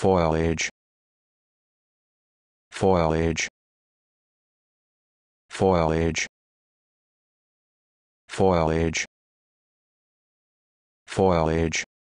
foliage foliage foliage foliage foliage